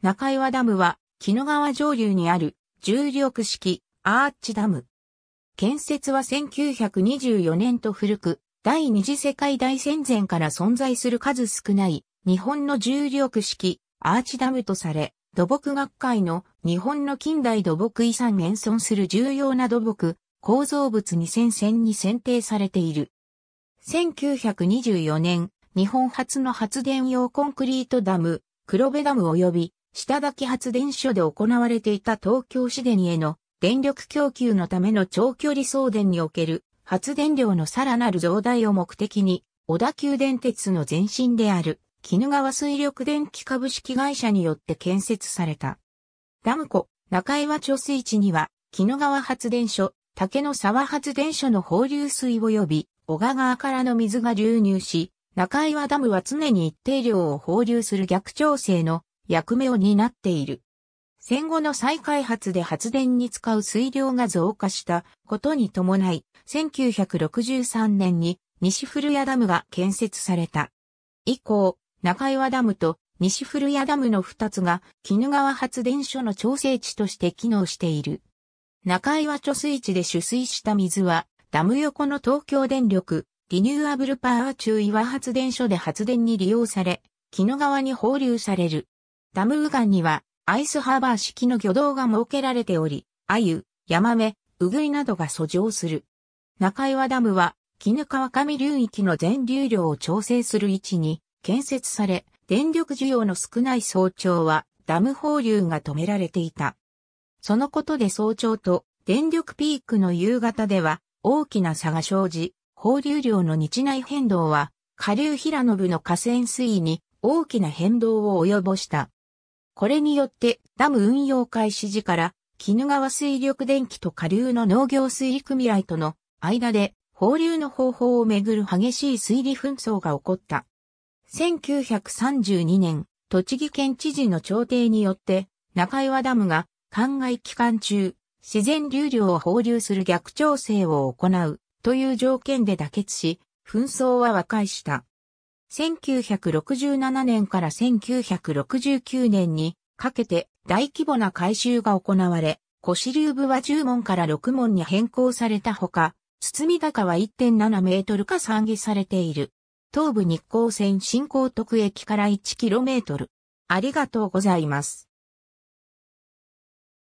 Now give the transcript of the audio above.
中岩ダムは、木野川上流にある重力式アーチダム。建設は1924年と古く、第二次世界大戦前から存在する数少ない日本の重力式アーチダムとされ、土木学会の日本の近代土木遺産現存する重要な土木構造物に0 0 0に選定されている。1924年、日本初の発電用コンクリートダム、黒部ダム及び下滝発電所で行われていた東京市電への電力供給のための長距離送電における発電量のさらなる増大を目的に、小田急電鉄の前身である、鬼怒川水力電気株式会社によって建設された。ダム湖、中岩貯水池には、鬼怒川発電所、竹の沢発電所の放流水及び、小川川からの水が流入し、中岩ダムは常に一定量を放流する逆調整の役目を担っている。戦後の再開発で発電に使う水量が増加したことに伴い、1963年に西古谷ダムが建設された。以降、中岩ダムと西古谷ダムの2つが絹川発電所の調整地として機能している。中岩貯水池で取水した水は、ダム横の東京電力、リニューアブルパワー中岩発電所で発電に利用され、絹川に放流される。ダム右岸にはアイスハーバー式の魚道が設けられており、アユ、ヤマメ、ウグイなどが遡上する。中岩ダムは、絹川上流域の全流量を調整する位置に建設され、電力需要の少ない早朝はダム放流が止められていた。そのことで早朝と電力ピークの夕方では大きな差が生じ、放流量の日内変動は下流平信の河川水位に大きな変動を及ぼした。これによってダム運用開始時から鬼怒川水力電気と下流の農業水利組合との間で放流の方法をめぐる激しい水利紛争が起こった。1932年、栃木県知事の調停によって中岩ダムが灌漑期間中、自然流量を放流する逆調整を行うという条件で妥結し、紛争は和解した。1967年から1969年にかけて大規模な改修が行われ、腰流部は10門から6門に変更されたほか、包み高は1.7メートルか算下されている。東武日光線新港徳駅から1トル。ありがとうございます。